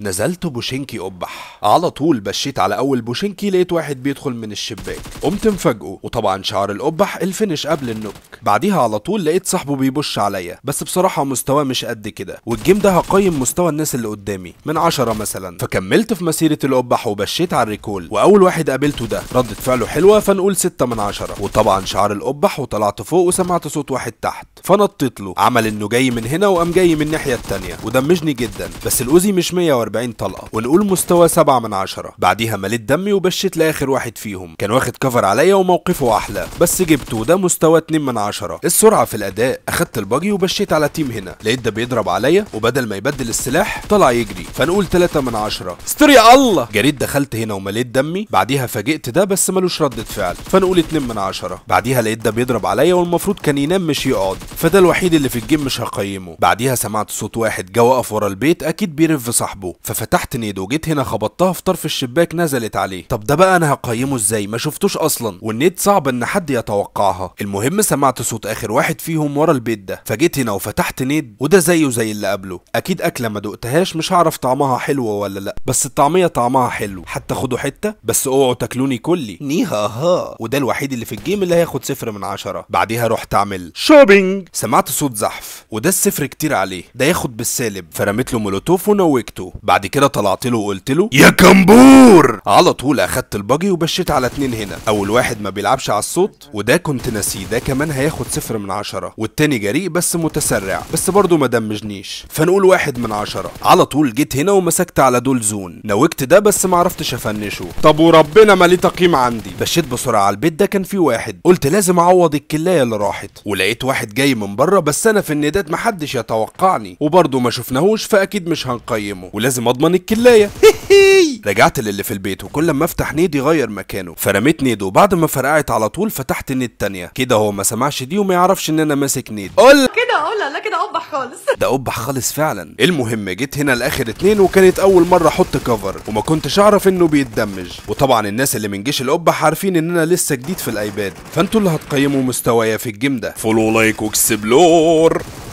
نزلت بوشنكي قبح على طول بشيت على اول بوشنكي لقيت واحد بيدخل من الشباك قمت مفاجئه وطبعا شعار القبح الفينش قبل النوك بعديها على طول لقيت صاحبه بيبش عليا بس بصراحه مستواه مش قد كده والجيم ده هقيم مستوى الناس اللي قدامي من عشرة مثلا فكملت في مسيره القبح وبشيت على الريكول واول واحد قابلته ده ردة فعله حلوه فنقول ستة من عشرة وطبعا شعار القبح وطلعت فوق وسمعت صوت واحد تحت فنطيت له عمل انه جاي من هنا وقام جاي من الناحيه التانيه ودمجني جدا بس الاوزي مش 100 47 طلقه ونقول مستوى 7 من 10 بعديها مليت دمي وبشيت لاخر واحد فيهم كان واخد كفر عليا وموقفه احلى بس جبته وده مستوى 2 من 10 السرعه في الاداء اخدت الباجي وبشيت على تيم هنا لقيت ده بيضرب عليا وبدل ما يبدل السلاح طلع يجري فنقول 3 من 10 استر يا الله جريت دخلت هنا ومليت دمي بعديها فاجئت ده بس ملوش ردة فعل فنقول 2 من 10 بعديها لقيت ده بيضرب عليا والمفروض كان ينام مش يقعد فده الوحيد اللي في الجيم مش هقيمه بعديها سمعت صوت واحد جه وقف ورا البيت اكيد بيرف صاحبه فوق ففتحت نيدو جيت هنا خبطتها في طرف الشباك نزلت عليه طب ده بقى انا هقيمه ازاي ما شفتوش اصلا والنيد صعب ان حد يتوقعها المهم سمعت صوت اخر واحد فيهم ورا البيت ده فجيت هنا وفتحت نيد وده زيه زي اللي قبله اكيد اكله ما دقتهاش مش هعرف طعمها حلو ولا لا بس الطعميه طعمها حلو حتى خدوا حته بس اوعوا تاكلوني كلي نيها ها وده الوحيد اللي في الجيم اللي هياخد صفر من عشرة بعديها رحت اعمل شوبينج سمعت صوت زحف وده الصفر كتير عليه ده ياخد بالسالب فرميت له مولوتوف ونوكته بعد كده طلعت له وقلت له يا كمبور على طول اخدت الباجي وبشيت على اتنين هنا اول واحد ما بيلعبش على الصوت وده كنت ناسيه ده كمان هياخد صفر من عشرة والتاني جريء بس متسرع بس برضه ما دمجنيش فنقول واحد من عشرة على طول جيت هنا ومسكت على دول زون نوكت ده بس ما عرفتش افنشه طب وربنا ما ليه تقييم عندي مشيت بسرعه على البيت ده كان فيه واحد قلت لازم اعوض الكلايه اللي راحت ولقيت واحد جاي من بره بس انا في النداد محدش يتوقعني وبرضه ما شفناهوش فاكيد مش هنقيمه ولازم لازم اضمن الكلايه رجعت للي في البيت وكل ما افتح نيد يغير مكانه فرميت نيد وبعد ما فرقعت على طول فتحت نيد تانية كده هو ما سمعش دي وما يعرفش ان انا ماسك نيد قول كده قول لا كده قبح خالص ده قبح خالص فعلا المهم جيت هنا لاخر اتنين وكانت اول مره احط كفر وما كنتش اعرف انه بيتدمج وطبعا الناس اللي من جيش القبح عارفين ان انا لسه جديد في الايباد فانتوا اللي هتقيموا مستوايا في الجيم ده فولو لايك واكسبلور